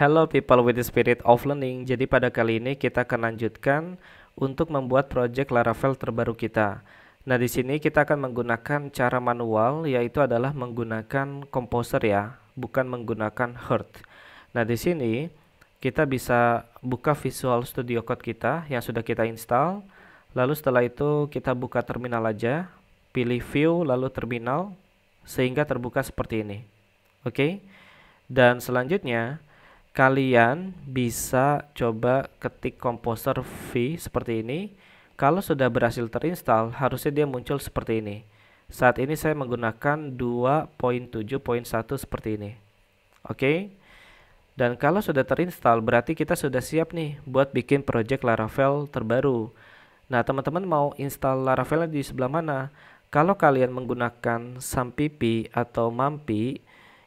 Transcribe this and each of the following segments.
Hello people with the spirit of learning. Jadi pada kali ini kita akan lanjutkan untuk membuat project Laravel terbaru kita. Nah, di sini kita akan menggunakan cara manual yaitu adalah menggunakan composer ya, bukan menggunakan Hurt. Nah, di sini kita bisa buka Visual Studio Code kita yang sudah kita install. Lalu setelah itu kita buka terminal aja, pilih view lalu terminal sehingga terbuka seperti ini. Oke. Okay? Dan selanjutnya kalian bisa coba ketik composer V seperti ini. Kalau sudah berhasil terinstall, harusnya dia muncul seperti ini. Saat ini saya menggunakan 2.7.1 seperti ini. Oke. Dan kalau sudah terinstall, berarti kita sudah siap nih buat bikin project Laravel terbaru. Nah, teman-teman mau install Laravel di sebelah mana? Kalau kalian menggunakan sampipi atau MAMPI,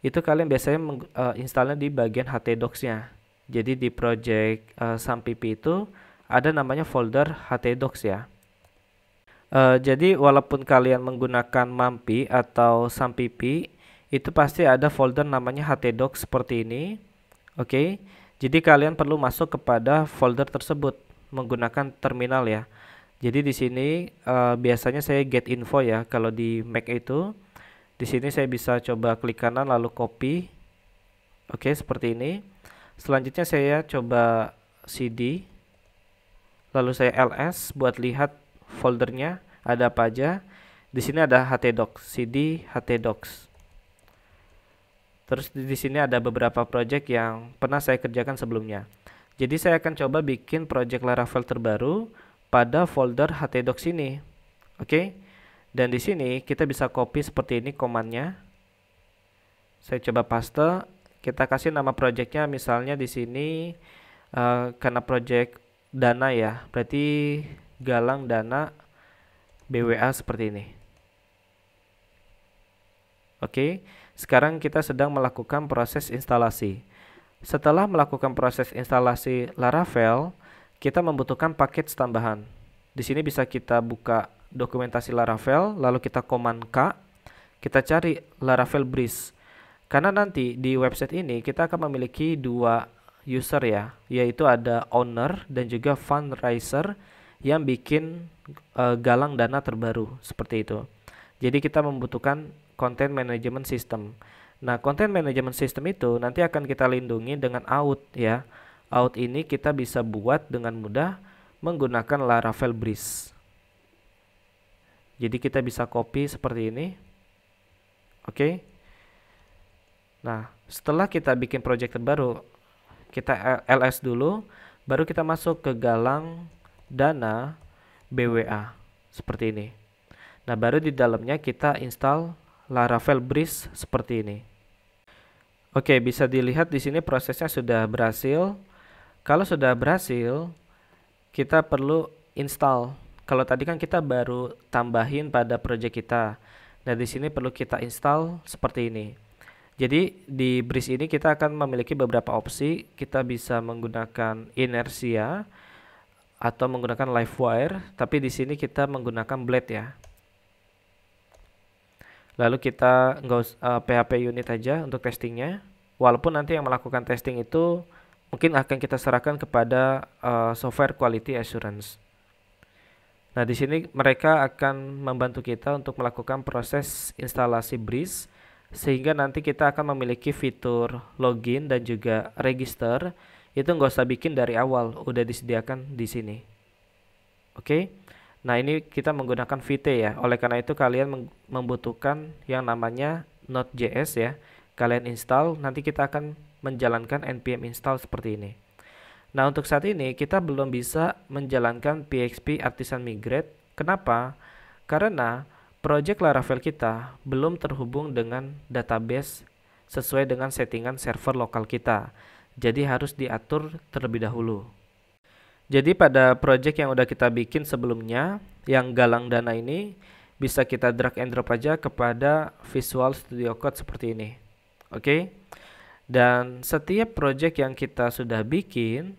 itu kalian biasanya uh, di bagian htdocs-nya. Jadi di project uh, eh, SamPP itu ada namanya folder htdocs ya. Uh, jadi walaupun kalian menggunakan mampi atau sampipi itu pasti ada folder namanya htdocs seperti ini. Oke. Okay? Jadi kalian perlu masuk kepada folder tersebut menggunakan terminal ya. Jadi di sini uh, biasanya saya get info ya kalau di Mac itu di sini saya bisa coba klik kanan lalu copy. Oke, seperti ini. Selanjutnya saya coba CD. Lalu saya LS buat lihat foldernya ada apa aja. Di sini ada htdocs, CD htdocs. Terus di sini ada beberapa project yang pernah saya kerjakan sebelumnya. Jadi saya akan coba bikin project Laravel terbaru pada folder htdocs ini. Oke. Okay? Dan di sini kita bisa copy seperti ini komandnya. Saya coba paste, kita kasih nama projectnya misalnya di sini uh, karena project dana ya, berarti galang dana BWA seperti ini. Oke, sekarang kita sedang melakukan proses instalasi. Setelah melakukan proses instalasi Laravel, kita membutuhkan paket tambahan. Di sini bisa kita buka dokumentasi Laravel, lalu kita command K, kita cari Laravel Breeze. Karena nanti di website ini kita akan memiliki dua user ya, yaitu ada owner dan juga fundraiser yang bikin uh, galang dana terbaru seperti itu. Jadi kita membutuhkan content management system. Nah, content management system itu nanti akan kita lindungi dengan out ya. Out ini kita bisa buat dengan mudah menggunakan Laravel Breeze. Jadi kita bisa copy seperti ini. Oke. Okay. Nah, setelah kita bikin project terbaru, kita LS dulu, baru kita masuk ke galang dana BWA seperti ini. Nah, baru di dalamnya kita install Laravel bridge seperti ini. Oke, bisa dilihat di sini prosesnya sudah berhasil. Kalau sudah berhasil, kita perlu install kalau tadi kan kita baru tambahin pada project kita. Nah, di sini perlu kita install seperti ini. Jadi di Breeze ini kita akan memiliki beberapa opsi. Kita bisa menggunakan inertia atau menggunakan live wire, tapi di sini kita menggunakan blade ya. Lalu kita nggak uh, eh, PHP unit aja untuk testingnya. Walaupun nanti yang melakukan testing itu mungkin akan kita serahkan kepada uh, software quality assurance. Nah, di sini mereka akan membantu kita untuk melakukan proses instalasi breeze sehingga nanti kita akan memiliki fitur login dan juga register. Itu nggak usah bikin dari awal, udah disediakan di sini. Oke. Okay? Nah, ini kita menggunakan VT ya. Oleh karena itu kalian membutuhkan yang namanya Node.js ya. Kalian install, nanti kita akan menjalankan npm install seperti ini. Nah untuk saat ini kita belum bisa menjalankan PHP Artisan Migrate. Kenapa? Karena project Laravel kita belum terhubung dengan database sesuai dengan settingan server lokal kita. Jadi harus diatur terlebih dahulu. Jadi pada project yang udah kita bikin sebelumnya, yang galang dana ini bisa kita drag and drop aja kepada Visual Studio Code seperti ini. Oke. Okay? Dan setiap project yang kita sudah bikin,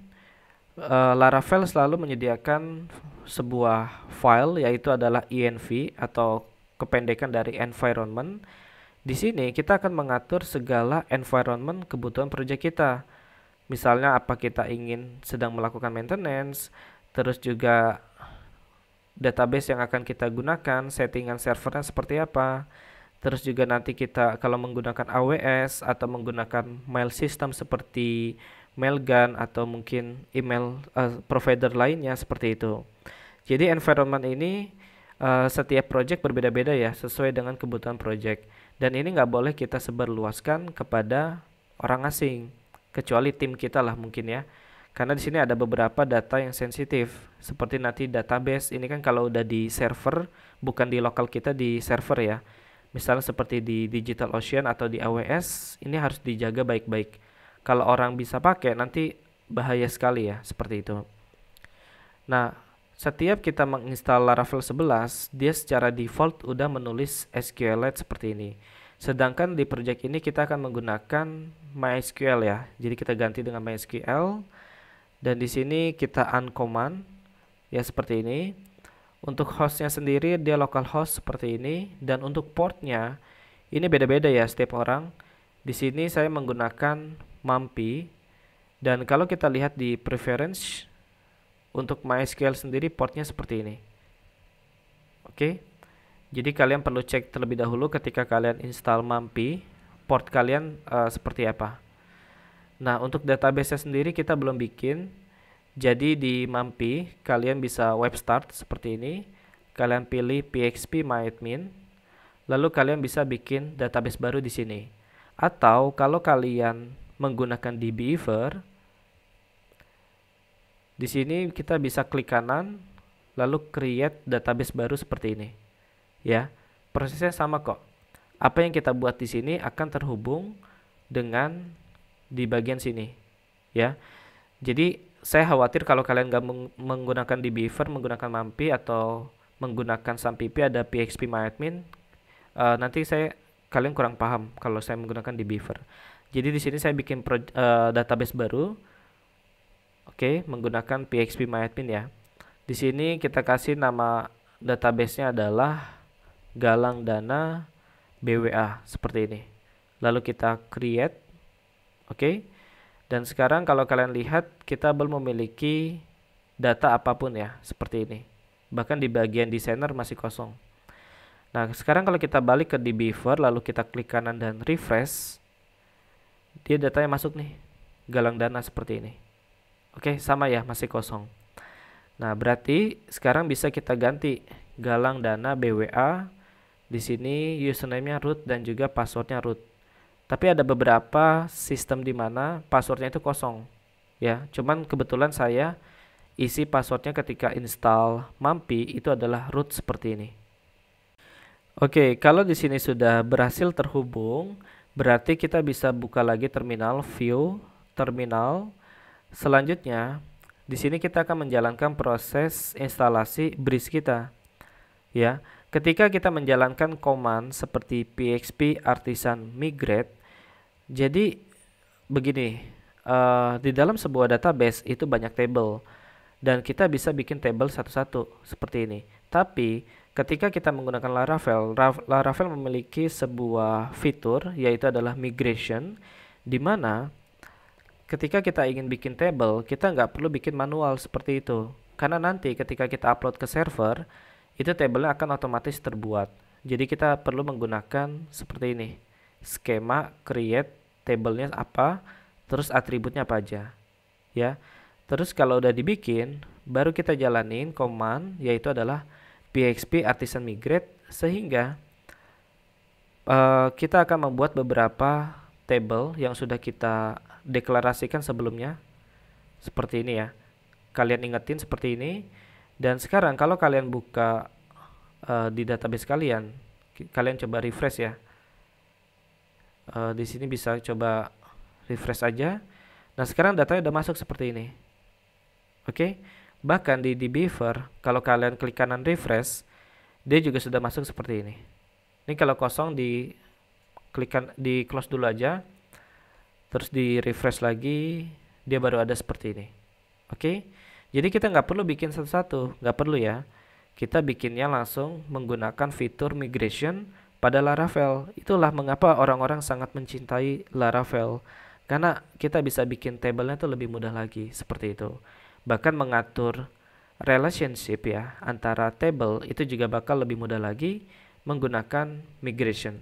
uh, Laravel selalu menyediakan sebuah file yaitu adalah env atau kependekan dari environment. Di sini kita akan mengatur segala environment kebutuhan proyek kita. Misalnya apa kita ingin sedang melakukan maintenance, terus juga database yang akan kita gunakan, settingan servernya seperti apa. Terus juga nanti kita kalau menggunakan AWS atau menggunakan mail system seperti Mailgun atau mungkin email uh, provider lainnya seperti itu. Jadi environment ini uh, setiap project berbeda-beda ya sesuai dengan kebutuhan project dan ini nggak boleh kita seberluaskan kepada orang asing kecuali tim kita lah mungkin ya. Karena di sini ada beberapa data yang sensitif seperti nanti database ini kan kalau udah di server bukan di lokal kita di server ya misalnya seperti di Digital Ocean atau di AWS, ini harus dijaga baik-baik kalau orang bisa pakai nanti bahaya sekali ya seperti itu. Nah, setiap kita menginstal Laravel 11, dia secara default udah menulis SQLite seperti ini. Sedangkan di project ini kita akan menggunakan MySQL ya. Jadi kita ganti dengan MySQL dan di sini kita uncommand ya seperti ini. Untuk hostnya sendiri dia local host seperti ini dan untuk portnya ini beda-beda ya setiap orang. Di sini saya menggunakan mampi dan kalau kita lihat di preference untuk MySQL sendiri portnya seperti ini oke okay? jadi kalian perlu cek terlebih dahulu ketika kalian install mampi port kalian uh, seperti apa nah untuk database sendiri kita belum bikin jadi di mampi kalian bisa web start seperti ini kalian pilih pxp myadmin lalu kalian bisa bikin database baru di sini atau kalau kalian menggunakan dbEver, di sini kita bisa klik kanan lalu create database baru seperti ini. Ya, prosesnya sama kok. Apa yang kita buat di sini akan terhubung dengan di bagian sini. Ya. Jadi saya khawatir kalau kalian nggak menggunakan dbEver, menggunakan mampi atau menggunakan sampp ada php myadmin uh, eh, nanti saya kalian kurang paham kalau saya menggunakan dbEver. Jadi di sini saya bikin pro, uh, database baru. Oke, okay, menggunakan phpmyadmin ya. Di sini kita kasih nama databasenya adalah Galang Dana BWA seperti ini. Lalu kita create. Oke. Okay. Dan sekarang kalau kalian lihat kita belum memiliki data apapun ya, seperti ini. Bahkan di bagian designer masih kosong. Nah, sekarang kalau kita balik ke di Beaver lalu kita klik kanan dan refresh, dia datanya masuk nih galang dana seperti ini oke sama ya masih kosong nah berarti sekarang bisa kita ganti galang dana BWA di sini username-nya root dan juga passwordnya root tapi ada beberapa sistem di mana passwordnya itu kosong ya cuman kebetulan saya isi passwordnya ketika install mampi itu adalah root seperti ini Oke, kalau di sini sudah berhasil terhubung, Berarti kita bisa buka lagi terminal view terminal. Selanjutnya, di sini kita akan menjalankan proses instalasi bridge kita. Ya, ketika kita menjalankan command seperti php artisan migrate, jadi begini, uh, di dalam sebuah database itu banyak table dan kita bisa bikin table satu-satu seperti ini. Tapi Ketika kita menggunakan Laravel, Laravel memiliki sebuah fitur yaitu adalah migration di mana ketika kita ingin bikin table, kita nggak perlu bikin manual seperti itu. Karena nanti ketika kita upload ke server, itu tabelnya akan otomatis terbuat. Jadi kita perlu menggunakan seperti ini. Skema create tablenya apa, terus atributnya apa aja. Ya. Terus kalau udah dibikin, baru kita jalanin command yaitu adalah PHP artisan migrate sehingga uh, kita akan membuat beberapa table yang sudah kita deklarasikan sebelumnya seperti ini ya kalian ingetin seperti ini dan sekarang kalau kalian buka uh, di database kalian kalian coba refresh ya uh, di sini bisa coba refresh aja nah sekarang datanya udah masuk seperti ini oke okay? Bahkan di, di Beaver, kalau kalian klik kanan refresh, dia juga sudah masuk seperti ini. Ini kalau kosong di klikan di close dulu aja. Terus di refresh lagi, dia baru ada seperti ini. Oke. Okay? Jadi kita nggak perlu bikin satu-satu, nggak perlu ya. Kita bikinnya langsung menggunakan fitur migration pada Laravel. Itulah mengapa orang-orang sangat mencintai Laravel. Karena kita bisa bikin tabelnya itu lebih mudah lagi, seperti itu bahkan mengatur relationship ya antara table itu juga bakal lebih mudah lagi menggunakan migration